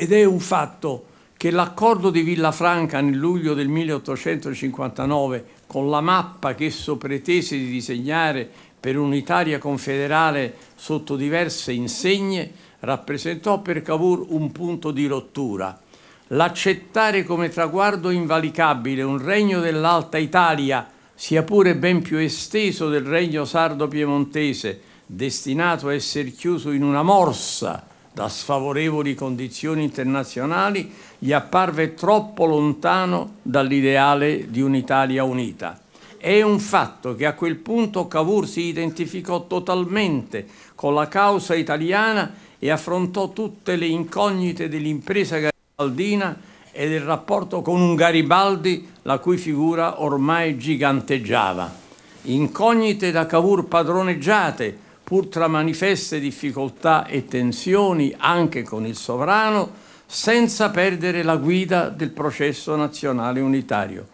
Ed è un fatto che l'accordo di Villafranca nel luglio del 1859 con la mappa che esso pretese di disegnare per un'Italia confederale sotto diverse insegne rappresentò per Cavour un punto di rottura. L'accettare come traguardo invalicabile un regno dell'Alta Italia, sia pure ben più esteso del regno sardo-piemontese, destinato a essere chiuso in una morsa da sfavorevoli condizioni internazionali, gli apparve troppo lontano dall'ideale di un'Italia unita. È un fatto che a quel punto Cavour si identificò totalmente con la causa italiana e affrontò tutte le incognite dell'impresa garibaldina e del rapporto con un Garibaldi la cui figura ormai giganteggiava. Incognite da Cavour padroneggiate, pur tra manifeste difficoltà e tensioni anche con il sovrano, senza perdere la guida del processo nazionale unitario.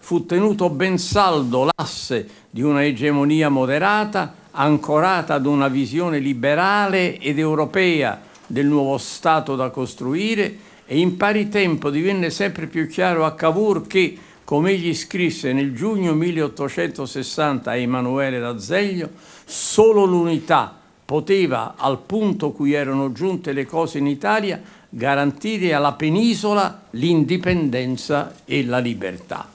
Fu tenuto ben saldo l'asse di una egemonia moderata, ancorata ad una visione liberale ed europea del nuovo Stato da costruire e in pari tempo divenne sempre più chiaro a Cavour che come egli scrisse nel giugno 1860 a Emanuele D'Azeglio, solo l'unità poteva, al punto cui erano giunte le cose in Italia, garantire alla penisola l'indipendenza e la libertà.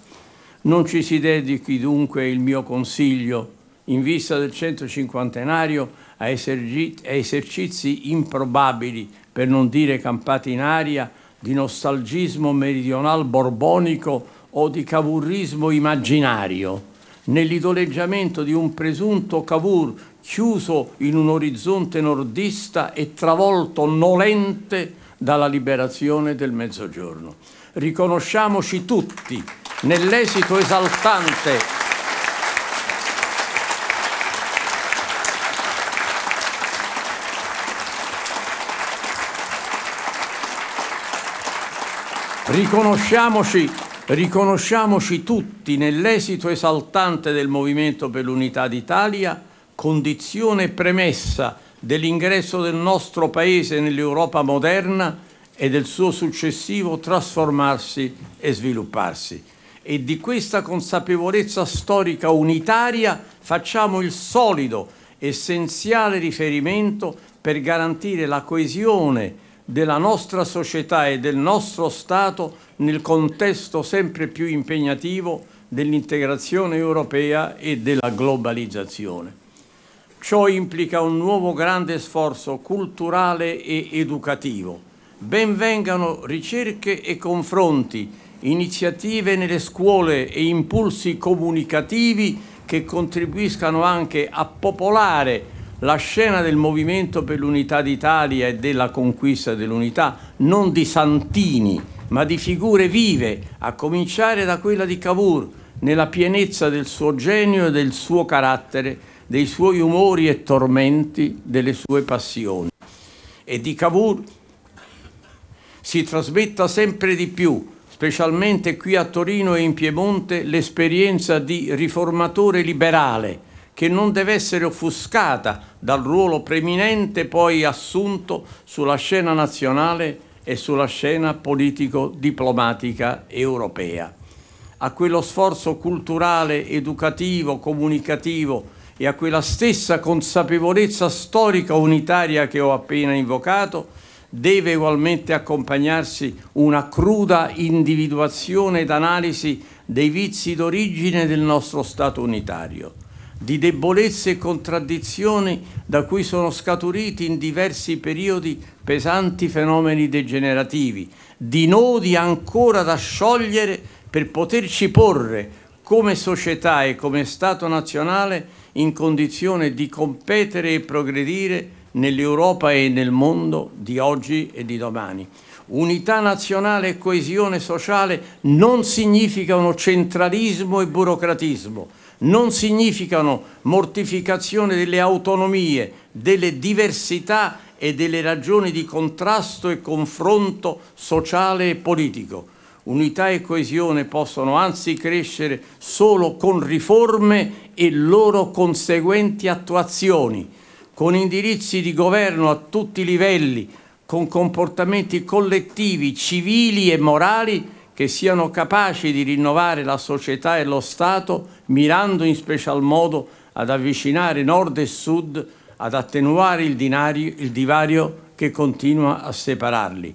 Non ci si dedichi dunque il mio consiglio, in vista del 150enario, a esercizi improbabili, per non dire campati in aria, di nostalgismo meridional borbonico o di cavurrismo immaginario, nell'idoleggiamento di un presunto cavour chiuso in un orizzonte nordista e travolto nolente dalla liberazione del mezzogiorno. Riconosciamoci tutti nell'esito esaltante Riconosciamoci Riconosciamoci tutti nell'esito esaltante del Movimento per l'Unità d'Italia, condizione premessa dell'ingresso del nostro Paese nell'Europa moderna e del suo successivo trasformarsi e svilupparsi. E di questa consapevolezza storica unitaria facciamo il solido, essenziale riferimento per garantire la coesione della nostra società e del nostro Stato nel contesto sempre più impegnativo dell'integrazione europea e della globalizzazione. Ciò implica un nuovo grande sforzo culturale e educativo. Ben vengano ricerche e confronti, iniziative nelle scuole e impulsi comunicativi che contribuiscano anche a popolare la scena del movimento per l'unità d'Italia e della conquista dell'unità, non di santini, ma di figure vive, a cominciare da quella di Cavour, nella pienezza del suo genio e del suo carattere, dei suoi umori e tormenti, delle sue passioni. E di Cavour si trasmetta sempre di più, specialmente qui a Torino e in Piemonte, l'esperienza di riformatore liberale, che non deve essere offuscata dal ruolo preminente poi assunto sulla scena nazionale e sulla scena politico-diplomatica europea. A quello sforzo culturale, educativo, comunicativo e a quella stessa consapevolezza storica unitaria che ho appena invocato, deve ugualmente accompagnarsi una cruda individuazione ed analisi dei vizi d'origine del nostro Stato unitario di debolezze e contraddizioni da cui sono scaturiti in diversi periodi pesanti fenomeni degenerativi, di nodi ancora da sciogliere per poterci porre come società e come Stato nazionale in condizione di competere e progredire nell'Europa e nel mondo di oggi e di domani. Unità nazionale e coesione sociale non significano centralismo e burocratismo, non significano mortificazione delle autonomie, delle diversità e delle ragioni di contrasto e confronto sociale e politico. Unità e coesione possono anzi crescere solo con riforme e loro conseguenti attuazioni, con indirizzi di governo a tutti i livelli, con comportamenti collettivi, civili e morali che siano capaci di rinnovare la società e lo Stato mirando in special modo ad avvicinare nord e sud, ad attenuare il, dinario, il divario che continua a separarli.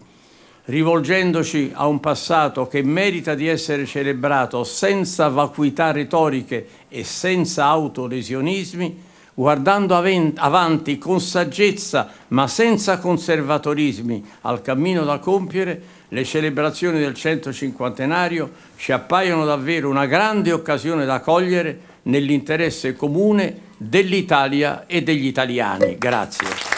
Rivolgendoci a un passato che merita di essere celebrato senza vacuità retoriche e senza autolesionismi, guardando avanti con saggezza ma senza conservatorismi al cammino da compiere, le celebrazioni del 150 ci appaiono davvero una grande occasione da cogliere nell'interesse comune dell'Italia e degli italiani. Grazie.